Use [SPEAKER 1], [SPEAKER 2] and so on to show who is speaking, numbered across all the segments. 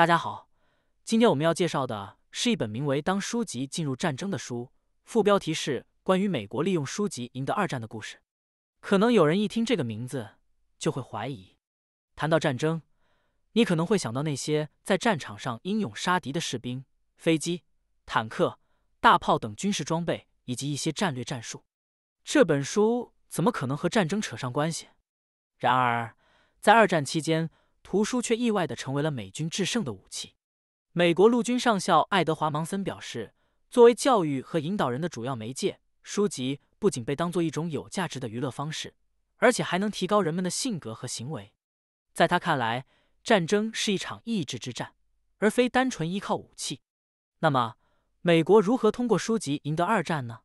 [SPEAKER 1] 大家好，今天我们要介绍的是一本名为《当书籍进入战争》的书，副标题是关于美国利用书籍赢得二战的故事。可能有人一听这个名字就会怀疑，谈到战争，你可能会想到那些在战场上英勇杀敌的士兵、飞机、坦克、大炮等军事装备以及一些战略战术。这本书怎么可能和战争扯上关系？然而，在二战期间。图书却意外地成为了美军制胜的武器。美国陆军上校爱德华芒森表示，作为教育和引导人的主要媒介，书籍不仅被当作一种有价值的娱乐方式，而且还能提高人们的性格和行为。在他看来，战争是一场意志之战，而非单纯依靠武器。那么，美国如何通过书籍赢得二战呢？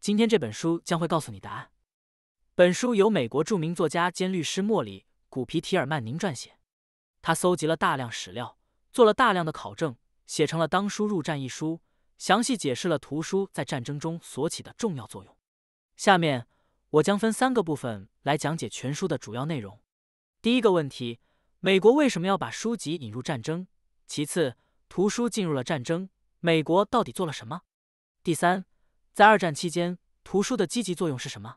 [SPEAKER 1] 今天这本书将会告诉你答案。本书由美国著名作家兼律师莫里。古皮提尔曼宁撰写，他搜集了大量史料，做了大量的考证，写成了《当书入战》一书，详细解释了图书在战争中所起的重要作用。下面我将分三个部分来讲解全书的主要内容。第一个问题：美国为什么要把书籍引入战争？其次，图书进入了战争，美国到底做了什么？第三，在二战期间，图书的积极作用是什么？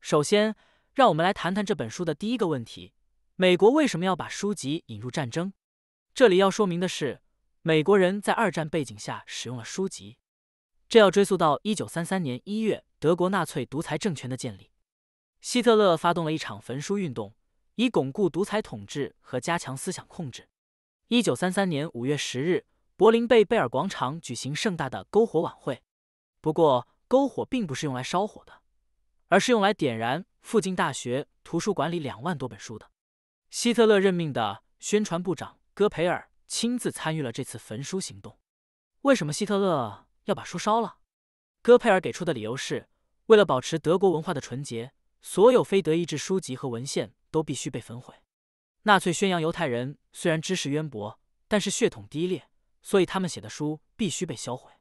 [SPEAKER 1] 首先，让我们来谈谈这本书的第一个问题。美国为什么要把书籍引入战争？这里要说明的是，美国人在二战背景下使用了书籍，这要追溯到一九三三年一月德国纳粹独裁政权的建立。希特勒发动了一场焚书运动，以巩固独裁统治和加强思想控制。一九三三年五月十日，柏林贝贝尔广场举行盛大的篝火晚会。不过，篝火并不是用来烧火的，而是用来点燃附近大学图书馆里两万多本书的。希特勒任命的宣传部长戈培尔亲自参与了这次焚书行动。为什么希特勒要把书烧了？戈培尔给出的理由是为了保持德国文化的纯洁，所有非德意志书籍和文献都必须被焚毁。纳粹宣扬犹太人虽然知识渊博，但是血统低劣，所以他们写的书必须被销毁。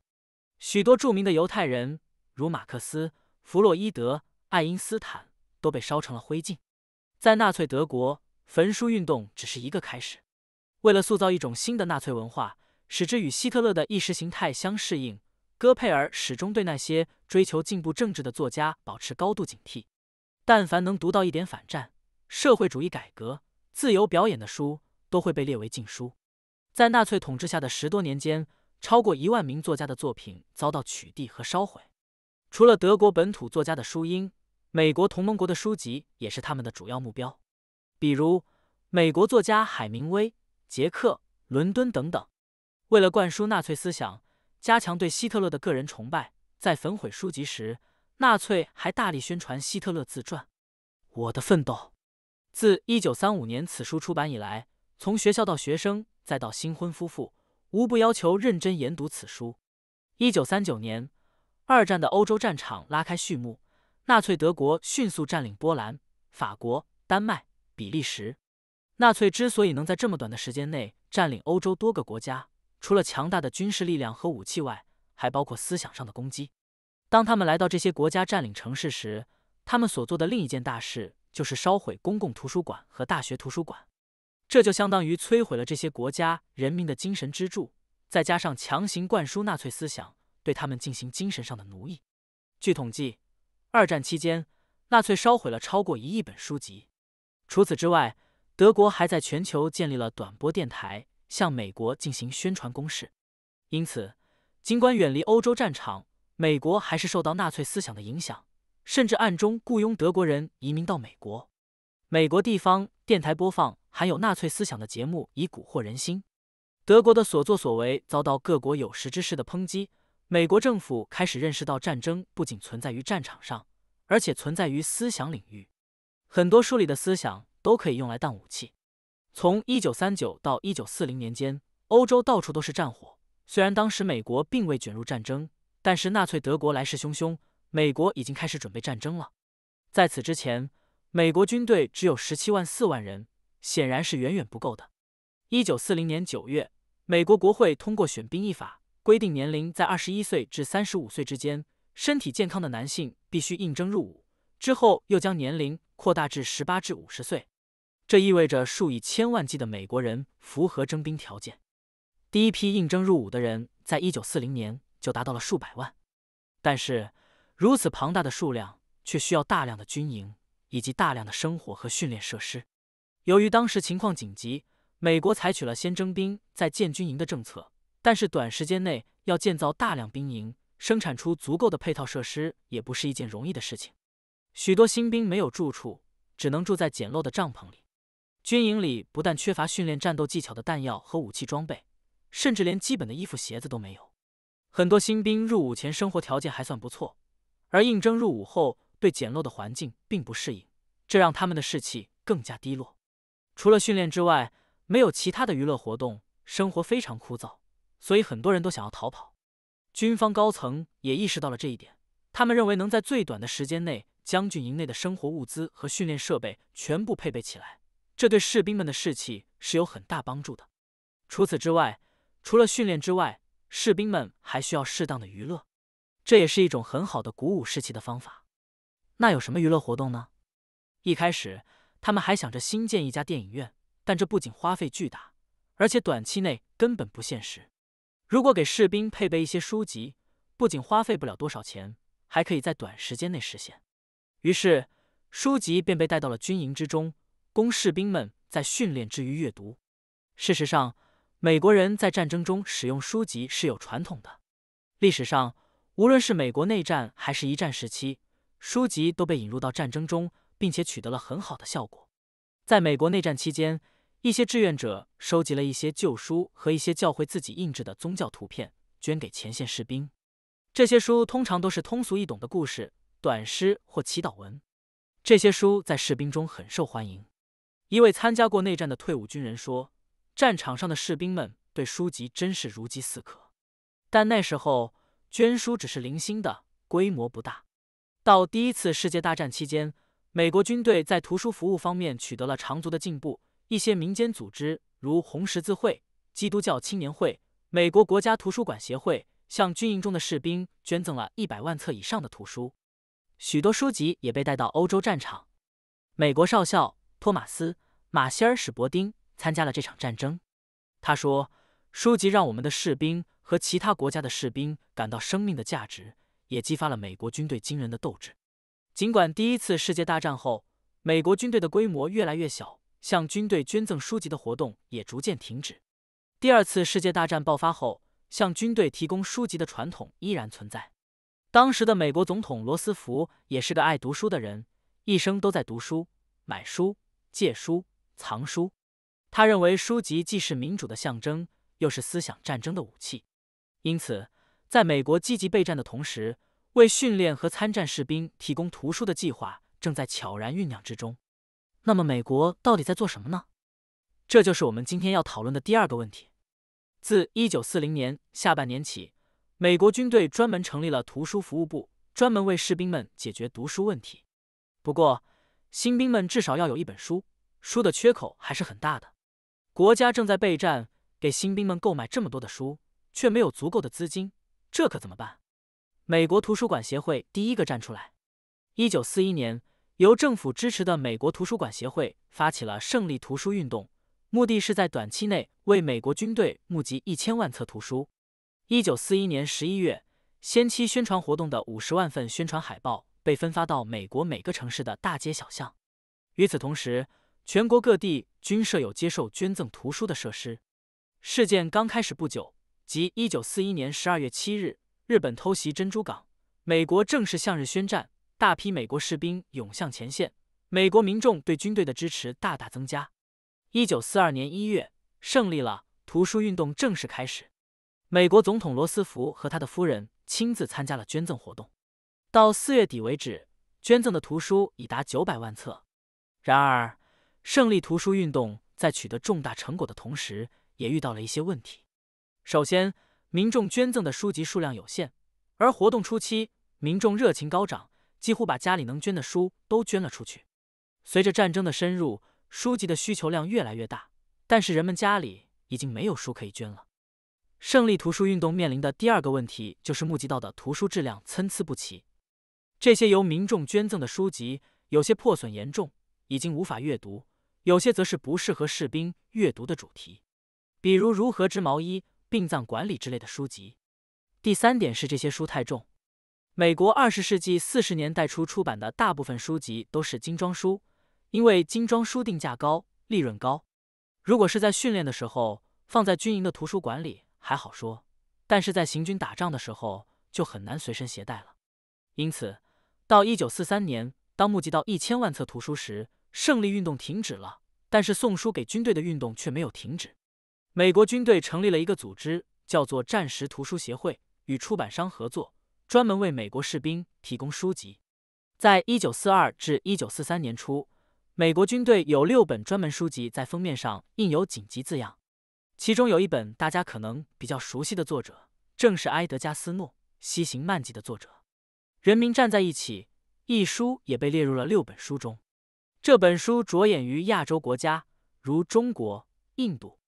[SPEAKER 1] 许多著名的犹太人，如马克思、弗洛伊德、爱因斯坦，都被烧成了灰烬。在纳粹德国。焚书运动只是一个开始。为了塑造一种新的纳粹文化，使之与希特勒的意识形态相适应，戈佩尔始终对那些追求进步政治的作家保持高度警惕。但凡能读到一点反战、社会主义改革、自由表演的书，都会被列为禁书。在纳粹统治下的十多年间，超过一万名作家的作品遭到取缔和烧毁。除了德国本土作家的书音，美国同盟国的书籍也是他们的主要目标。比如，美国作家海明威、杰克、伦敦等等，为了灌输纳粹思想，加强对希特勒的个人崇拜，在焚毁书籍时，纳粹还大力宣传希特勒自传《我的奋斗》。自一九三五年此书出版以来，从学校到学生，再到新婚夫妇，无不要求认真研读此书。一九三九年，二战的欧洲战场拉开序幕，纳粹德国迅速占领波兰、法国、丹麦。比利时，纳粹之所以能在这么短的时间内占领欧洲多个国家，除了强大的军事力量和武器外，还包括思想上的攻击。当他们来到这些国家占领城市时，他们所做的另一件大事就是烧毁公共图书馆和大学图书馆，这就相当于摧毁了这些国家人民的精神支柱，再加上强行灌输纳粹思想，对他们进行精神上的奴役。据统计，二战期间，纳粹烧毁了超过一亿本书籍。除此之外，德国还在全球建立了短波电台，向美国进行宣传攻势。因此，尽管远离欧洲战场，美国还是受到纳粹思想的影响，甚至暗中雇佣德国人移民到美国。美国地方电台播放含有纳粹思想的节目，以蛊惑人心。德国的所作所为遭到各国有识之士的抨击。美国政府开始认识到，战争不仅存在于战场上，而且存在于思想领域。很多书里的思想都可以用来当武器。从一九三九到一九四零年间，欧洲到处都是战火。虽然当时美国并未卷入战争，但是纳粹德国来势汹汹，美国已经开始准备战争了。在此之前，美国军队只有十七万四万人，显然是远远不够的。一九四零年九月，美国国会通过《选兵役法》，规定年龄在二十一岁至三十五岁之间、身体健康的男性必须应征入伍。之后又将年龄。扩大至十八至五十岁，这意味着数以千万计的美国人符合征兵条件。第一批应征入伍的人在一九四零年就达到了数百万，但是如此庞大的数量却需要大量的军营以及大量的生活和训练设施。由于当时情况紧急，美国采取了先征兵再建军营的政策，但是短时间内要建造大量兵营，生产出足够的配套设施也不是一件容易的事情。许多新兵没有住处，只能住在简陋的帐篷里。军营里不但缺乏训练战斗技巧的弹药和武器装备，甚至连基本的衣服、鞋子都没有。很多新兵入伍前生活条件还算不错，而应征入伍后，对简陋的环境并不适应，这让他们的士气更加低落。除了训练之外，没有其他的娱乐活动，生活非常枯燥，所以很多人都想要逃跑。军方高层也意识到了这一点，他们认为能在最短的时间内。将军营内的生活物资和训练设备全部配备起来，这对士兵们的士气是有很大帮助的。除此之外，除了训练之外，士兵们还需要适当的娱乐，这也是一种很好的鼓舞士气的方法。那有什么娱乐活动呢？一开始他们还想着新建一家电影院，但这不仅花费巨大，而且短期内根本不现实。如果给士兵配备一些书籍，不仅花费不了多少钱，还可以在短时间内实现。于是，书籍便被带到了军营之中，供士兵们在训练之余阅读。事实上，美国人在战争中使用书籍是有传统的。历史上，无论是美国内战还是一战时期，书籍都被引入到战争中，并且取得了很好的效果。在美国内战期间，一些志愿者收集了一些旧书和一些教会自己印制的宗教图片，捐给前线士兵。这些书通常都是通俗易懂的故事。短诗或祈祷文，这些书在士兵中很受欢迎。一位参加过内战的退伍军人说：“战场上的士兵们对书籍真是如饥似渴。”但那时候捐书只是零星的，规模不大。到第一次世界大战期间，美国军队在图书服务方面取得了长足的进步。一些民间组织，如红十字会、基督教青年会、美国国家图书馆协会，向军营中的士兵捐赠了一百万册以上的图书。许多书籍也被带到欧洲战场。美国少校托马斯·马歇尔·史伯丁参加了这场战争。他说：“书籍让我们的士兵和其他国家的士兵感到生命的价值，也激发了美国军队惊人的斗志。”尽管第一次世界大战后，美国军队的规模越来越小，向军队捐赠书籍的活动也逐渐停止。第二次世界大战爆发后，向军队提供书籍的传统依然存在。当时的美国总统罗斯福也是个爱读书的人，一生都在读书、买书、借书、藏书。他认为书籍既是民主的象征，又是思想战争的武器。因此，在美国积极备战的同时，为训练和参战士兵提供图书的计划正在悄然酝酿之中。那么，美国到底在做什么呢？这就是我们今天要讨论的第二个问题。自一九四零年下半年起。美国军队专门成立了图书服务部，专门为士兵们解决读书问题。不过，新兵们至少要有一本书，书的缺口还是很大的。国家正在备战，给新兵们购买这么多的书，却没有足够的资金，这可怎么办？美国图书馆协会第一个站出来。一九四一年，由政府支持的美国图书馆协会发起了“胜利图书运动”，目的是在短期内为美国军队募集一千万册图书。一九四一年十一月，先期宣传活动的五十万份宣传海报被分发到美国每个城市的大街小巷。与此同时，全国各地均设有接受捐赠图书的设施。事件刚开始不久，即一九四一年十二月七日，日本偷袭珍珠港，美国正式向日宣战，大批美国士兵涌向前线，美国民众对军队的支持大大增加。一九四二年一月，胜利了，图书运动正式开始。美国总统罗斯福和他的夫人亲自参加了捐赠活动。到四月底为止，捐赠的图书已达九百万册。然而，胜利图书运动在取得重大成果的同时，也遇到了一些问题。首先，民众捐赠的书籍数量有限，而活动初期，民众热情高涨，几乎把家里能捐的书都捐了出去。随着战争的深入，书籍的需求量越来越大，但是人们家里已经没有书可以捐了。胜利图书运动面临的第二个问题就是募集到的图书质量参差不齐，这些由民众捐赠的书籍有些破损严重，已经无法阅读；有些则是不适合士兵阅读的主题，比如如何织毛衣、殡葬管理之类的书籍。第三点是这些书太重，美国二十世纪四十年代初出版的大部分书籍都是精装书，因为精装书定价高，利润高。如果是在训练的时候放在军营的图书馆里。还好说，但是在行军打仗的时候就很难随身携带了。因此，到一九四三年，当募集到一千万册图书时，胜利运动停止了。但是送书给军队的运动却没有停止。美国军队成立了一个组织，叫做战时图书协会，与出版商合作，专门为美国士兵提供书籍。在一九四二至一九四三年初，美国军队有六本专门书籍在封面上印有紧急字样。其中有一本大家可能比较熟悉的，作者正是埃德加·斯诺《西行漫记》的作者，《人民站在一起》一书也被列入了六本书中。这本书着眼于亚洲国家，如中国、印度。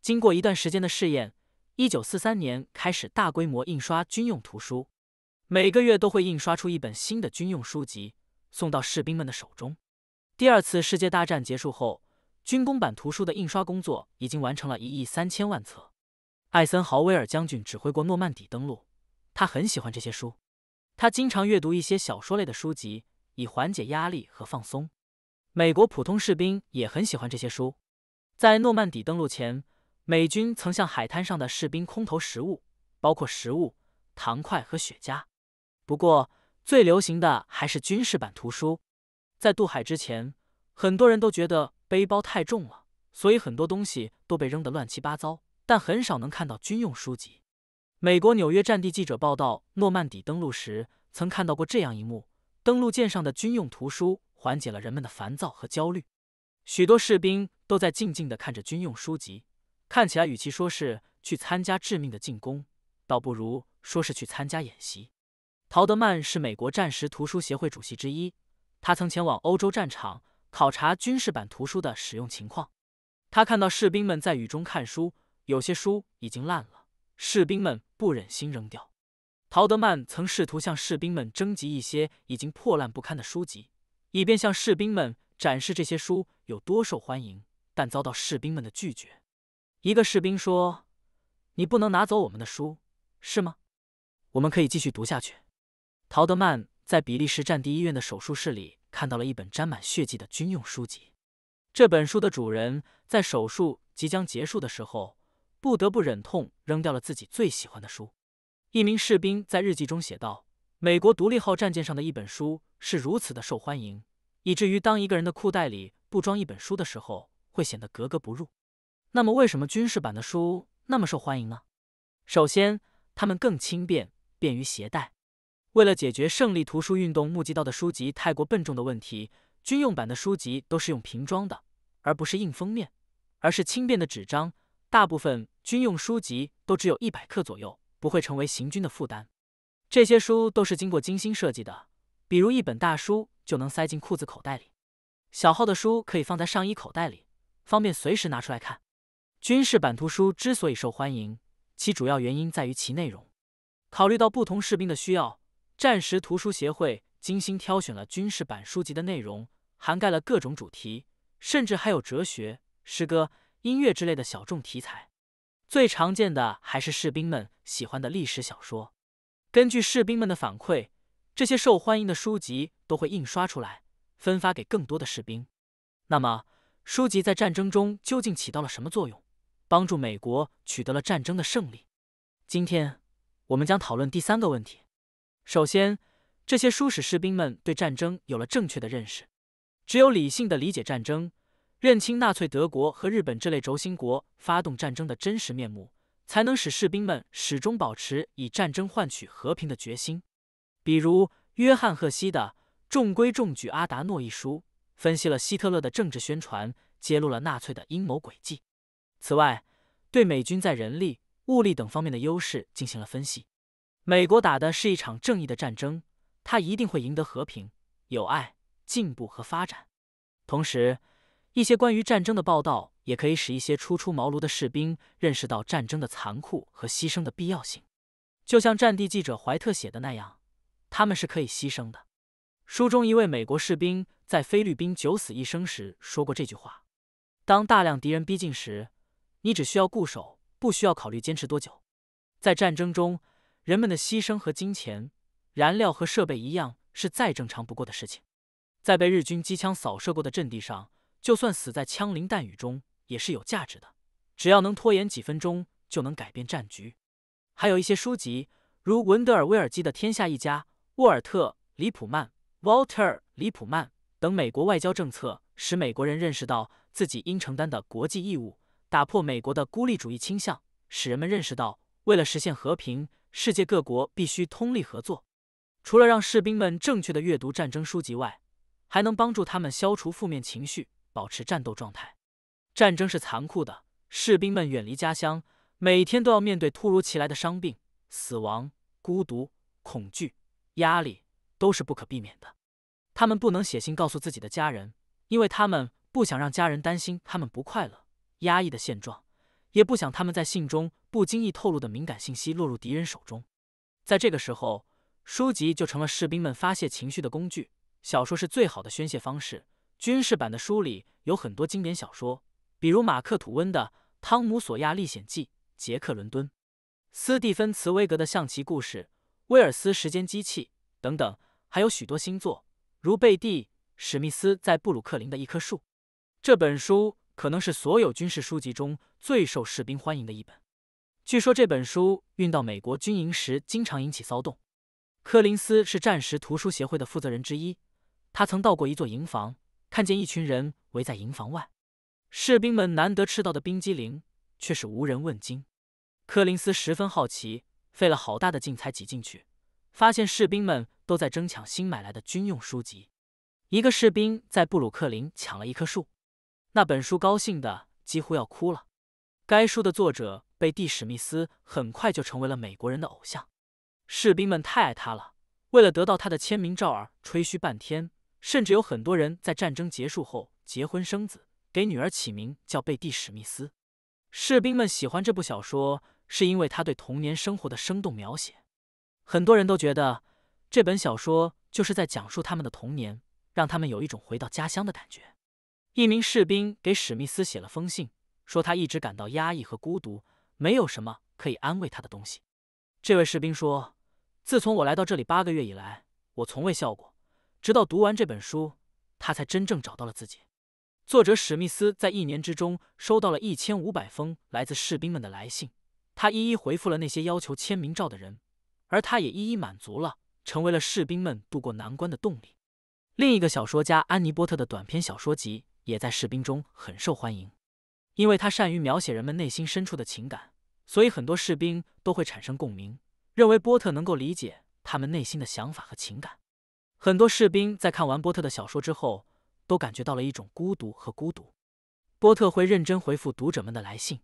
[SPEAKER 1] 经过一段时间的试验，一九四三年开始大规模印刷军用图书，每个月都会印刷出一本新的军用书籍送到士兵们的手中。第二次世界大战结束后。军工版图书的印刷工作已经完成了一亿三千万册。艾森豪威尔将军指挥过诺曼底登陆，他很喜欢这些书。他经常阅读一些小说类的书籍，以缓解压力和放松。美国普通士兵也很喜欢这些书。在诺曼底登陆前，美军曾向海滩上的士兵空投食物，包括食物、糖块和雪茄。不过，最流行的还是军事版图书。在渡海之前。很多人都觉得背包太重了，所以很多东西都被扔得乱七八糟，但很少能看到军用书籍。美国纽约战地记者报道，诺曼底登陆时曾看到过这样一幕：登陆舰上的军用图书缓解了人们的烦躁和焦虑，许多士兵都在静静地看着军用书籍，看起来与其说是去参加致命的进攻，倒不如说是去参加演习。陶德曼是美国战时图书协会主席之一，他曾前往欧洲战场。考察军事版图书的使用情况，他看到士兵们在雨中看书，有些书已经烂了，士兵们不忍心扔掉。陶德曼曾试图向士兵们征集一些已经破烂不堪的书籍，以便向士兵们展示这些书有多受欢迎，但遭到士兵们的拒绝。一个士兵说：“你不能拿走我们的书，是吗？我们可以继续读下去。”陶德曼在比利时战地医院的手术室里。看到了一本沾满血迹的军用书籍，这本书的主人在手术即将结束的时候，不得不忍痛扔掉了自己最喜欢的书。一名士兵在日记中写道：“美国独立号战舰上的一本书是如此的受欢迎，以至于当一个人的裤袋里不装一本书的时候，会显得格格不入。”那么，为什么军事版的书那么受欢迎呢？首先，它们更轻便，便于携带。为了解决胜利图书运动募集到的书籍太过笨重的问题，军用版的书籍都是用瓶装的，而不是硬封面，而是轻便的纸张。大部分军用书籍都只有一百克左右，不会成为行军的负担。这些书都是经过精心设计的，比如一本大书就能塞进裤子口袋里，小号的书可以放在上衣口袋里，方便随时拿出来看。军事版图书之所以受欢迎，其主要原因在于其内容。考虑到不同士兵的需要。战时图书协会精心挑选了军事版书籍的内容，涵盖了各种主题，甚至还有哲学、诗歌、音乐之类的小众题材。最常见的还是士兵们喜欢的历史小说。根据士兵们的反馈，这些受欢迎的书籍都会印刷出来，分发给更多的士兵。那么，书籍在战争中究竟起到了什么作用？帮助美国取得了战争的胜利？今天，我们将讨论第三个问题。首先，这些书使士兵们对战争有了正确的认识。只有理性的理解战争，认清纳粹德国和日本这类轴心国发动战争的真实面目，才能使士兵们始终保持以战争换取和平的决心。比如，约翰·赫西的《中规中矩阿达诺》一书，分析了希特勒的政治宣传，揭露了纳粹的阴谋诡计。此外，对美军在人力、物力等方面的优势进行了分析。美国打的是一场正义的战争，它一定会赢得和平、友爱、进步和发展。同时，一些关于战争的报道也可以使一些初出茅庐的士兵认识到战争的残酷和牺牲的必要性。就像战地记者怀特写的那样，他们是可以牺牲的。书中一位美国士兵在菲律宾九死一生时说过这句话：“当大量敌人逼近时，你只需要固守，不需要考虑坚持多久。”在战争中。人们的牺牲和金钱，燃料和设备一样，是再正常不过的事情。在被日军机枪扫射过的阵地上，就算死在枪林弹雨中也是有价值的。只要能拖延几分钟，就能改变战局。还有一些书籍，如文德尔威尔基的《天下一家》，沃尔特里普曼 （Walter 里普曼）等美国外交政策，使美国人认识到自己应承担的国际义务，打破美国的孤立主义倾向，使人们认识到为了实现和平。世界各国必须通力合作。除了让士兵们正确的阅读战争书籍外，还能帮助他们消除负面情绪，保持战斗状态。战争是残酷的，士兵们远离家乡，每天都要面对突如其来的伤病、死亡、孤独、恐惧、压力，都是不可避免的。他们不能写信告诉自己的家人，因为他们不想让家人担心他们不快乐、压抑的现状。也不想他们在信中不经意透露的敏感信息落入敌人手中。在这个时候，书籍就成了士兵们发泄情绪的工具。小说是最好的宣泄方式。军事版的书里有很多经典小说，比如马克·吐温的《汤姆·索亚历险记》、《杰克·伦敦》、斯蒂芬·茨威格的《象棋故事》、《威尔斯时间机器》等等，还有许多新作，如贝蒂·史密斯在布鲁克林的一棵树。这本书可能是所有军事书籍中。最受士兵欢迎的一本，据说这本书运到美国军营时经常引起骚动。柯林斯是战时图书协会的负责人之一，他曾到过一座营房，看见一群人围在营房外，士兵们难得吃到的冰激凌却是无人问津。柯林斯十分好奇，费了好大的劲才挤进去，发现士兵们都在争抢新买来的军用书籍。一个士兵在布鲁克林抢了一棵树，那本书高兴的几乎要哭了。该书的作者贝蒂·史密斯很快就成为了美国人的偶像，士兵们太爱他了。为了得到他的签名照而吹嘘半天，甚至有很多人在战争结束后结婚生子，给女儿起名叫贝蒂·史密斯。士兵们喜欢这部小说，是因为他对童年生活的生动描写。很多人都觉得这本小说就是在讲述他们的童年，让他们有一种回到家乡的感觉。一名士兵给史密斯写了封信。说他一直感到压抑和孤独，没有什么可以安慰他的东西。这位士兵说：“自从我来到这里八个月以来，我从未笑过。直到读完这本书，他才真正找到了自己。”作者史密斯在一年之中收到了一千五百封来自士兵们的来信，他一一回复了那些要求签名照的人，而他也一一满足了，成为了士兵们渡过难关的动力。另一个小说家安妮波特的短篇小说集也在士兵中很受欢迎。因为他善于描写人们内心深处的情感，所以很多士兵都会产生共鸣，认为波特能够理解他们内心的想法和情感。很多士兵在看完波特的小说之后，都感觉到了一种孤独和孤独。波特会认真回复读者们的来信。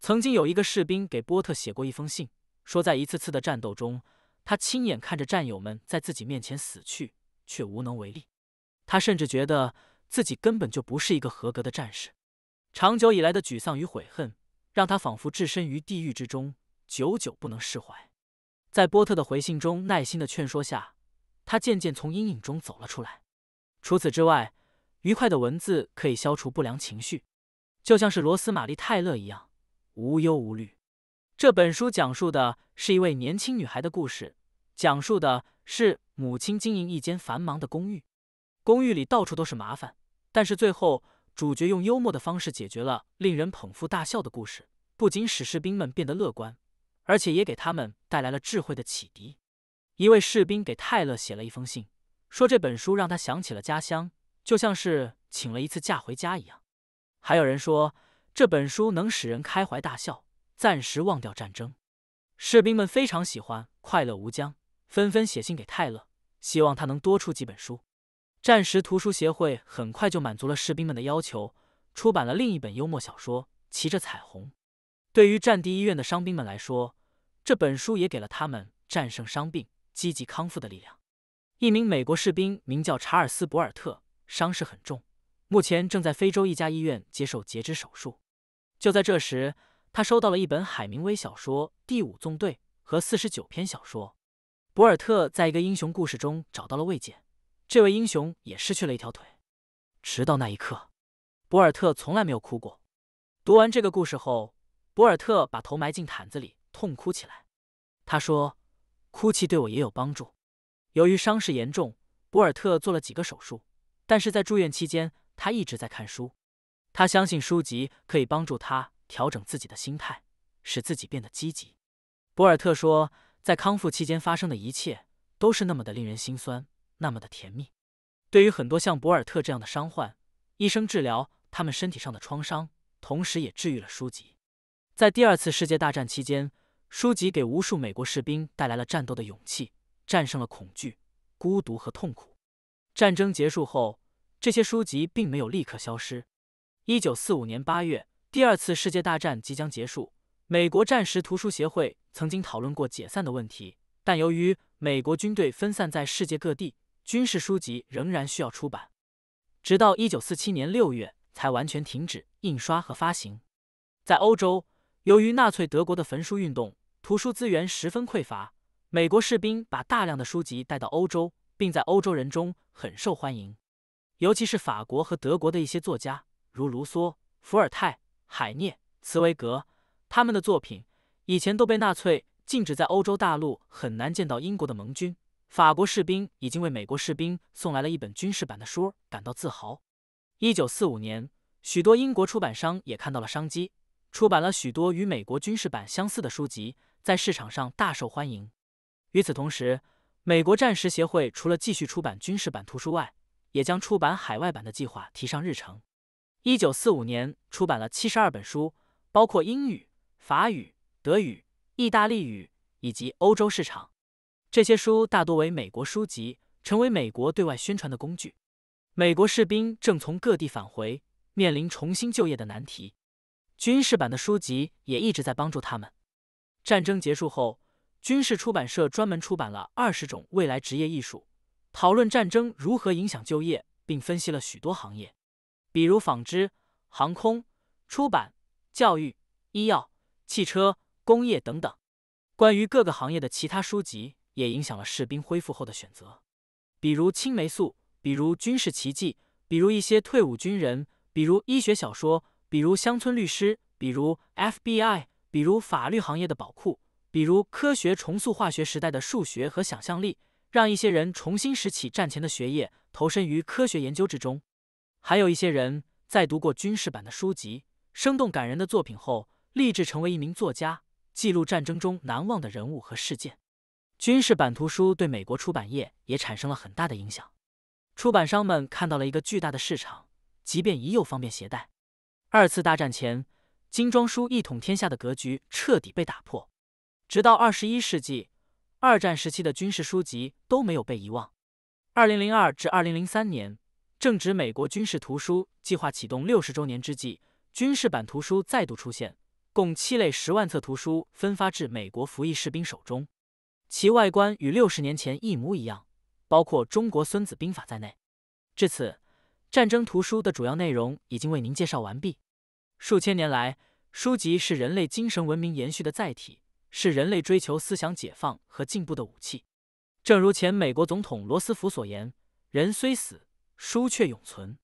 [SPEAKER 1] 曾经有一个士兵给波特写过一封信，说在一次次的战斗中，他亲眼看着战友们在自己面前死去，却无能为力。他甚至觉得自己根本就不是一个合格的战士。长久以来的沮丧与悔恨，让他仿佛置身于地狱之中，久久不能释怀。在波特的回信中耐心的劝说下，他渐渐从阴影中走了出来。除此之外，愉快的文字可以消除不良情绪，就像是罗斯玛丽·泰勒一样无忧无虑。这本书讲述的是一位年轻女孩的故事，讲述的是母亲经营一间繁忙的公寓，公寓里到处都是麻烦，但是最后。主角用幽默的方式解决了令人捧腹大笑的故事，不仅使士兵们变得乐观，而且也给他们带来了智慧的启迪。一位士兵给泰勒写了一封信，说这本书让他想起了家乡，就像是请了一次假回家一样。还有人说这本书能使人开怀大笑，暂时忘掉战争。士兵们非常喜欢《快乐无疆》，纷纷写信给泰勒，希望他能多出几本书。战时图书协会很快就满足了士兵们的要求，出版了另一本幽默小说《骑着彩虹》。对于战地医院的伤兵们来说，这本书也给了他们战胜伤病、积极康复的力量。一名美国士兵名叫查尔斯·博尔特，伤势很重，目前正在非洲一家医院接受截肢手术。就在这时，他收到了一本海明威小说《第五纵队》和四十九篇小说。博尔特在一个英雄故事中找到了慰藉。这位英雄也失去了一条腿。直到那一刻，博尔特从来没有哭过。读完这个故事后，博尔特把头埋进毯子里，痛哭起来。他说：“哭泣对我也有帮助。”由于伤势严重，博尔特做了几个手术，但是在住院期间，他一直在看书。他相信书籍可以帮助他调整自己的心态，使自己变得积极。博尔特说：“在康复期间发生的一切都是那么的令人心酸。”那么的甜蜜。对于很多像博尔特这样的伤患，医生治疗他们身体上的创伤，同时也治愈了书籍。在第二次世界大战期间，书籍给无数美国士兵带来了战斗的勇气，战胜了恐惧、孤独和痛苦。战争结束后，这些书籍并没有立刻消失。一九四五年八月，第二次世界大战即将结束，美国战时图书协会曾经讨论过解散的问题，但由于美国军队分散在世界各地。军事书籍仍然需要出版，直到一九四七年六月才完全停止印刷和发行。在欧洲，由于纳粹德国的焚书运动，图书资源十分匮乏。美国士兵把大量的书籍带到欧洲，并在欧洲人中很受欢迎，尤其是法国和德国的一些作家，如卢梭、伏尔泰、海涅、茨威格，他们的作品以前都被纳粹禁止，在欧洲大陆很难见到。英国的盟军。法国士兵已经为美国士兵送来了一本军事版的书感到自豪。一九四五年，许多英国出版商也看到了商机，出版了许多与美国军事版相似的书籍，在市场上大受欢迎。与此同时，美国战时协会除了继续出版军事版图书外，也将出版海外版的计划提上日程。一九四五年出版了七十二本书，包括英语、法语、德语、意大利语以及欧洲市场。这些书大多为美国书籍，成为美国对外宣传的工具。美国士兵正从各地返回，面临重新就业的难题。军事版的书籍也一直在帮助他们。战争结束后，军事出版社专门出版了二十种未来职业艺术，讨论战争如何影响就业，并分析了许多行业，比如纺织、航空、出版、教育、医药、汽车、工业等等。关于各个行业的其他书籍。也影响了士兵恢复后的选择，比如青霉素，比如军事奇迹，比如一些退伍军人，比如医学小说，比如乡村律师，比如 FBI，比如法律行业的宝库，比如科学重塑化学时代的数学和想象力，让一些人重新拾起战前的学业，投身于科学研究之中。还有一些人在读过军事版的书籍、生动感人的作品后，立志成为一名作家，记录战争中难忘的人物和事件。军事版图书对美国出版业也产生了很大的影响，出版商们看到了一个巨大的市场，即便已有方便携带。二次大战前，精装书一统天下的格局彻底被打破，直到二十一世纪，二战时期的军事书籍都没有被遗忘。二零零二至二零零三年，正值美国军事图书计划启动六十周年之际，军事版图书再度出现，共七类十万册图书分发至美国服役士兵手中。其外观与六十年前一模一样，包括中国《孙子兵法》在内。至此，战争图书的主要内容已经为您介绍完毕。数千年来，书籍是人类精神文明延续的载体，是人类追求思想解放和进步的武器。正如前美国总统罗斯福所言：“人虽死，书却永存。”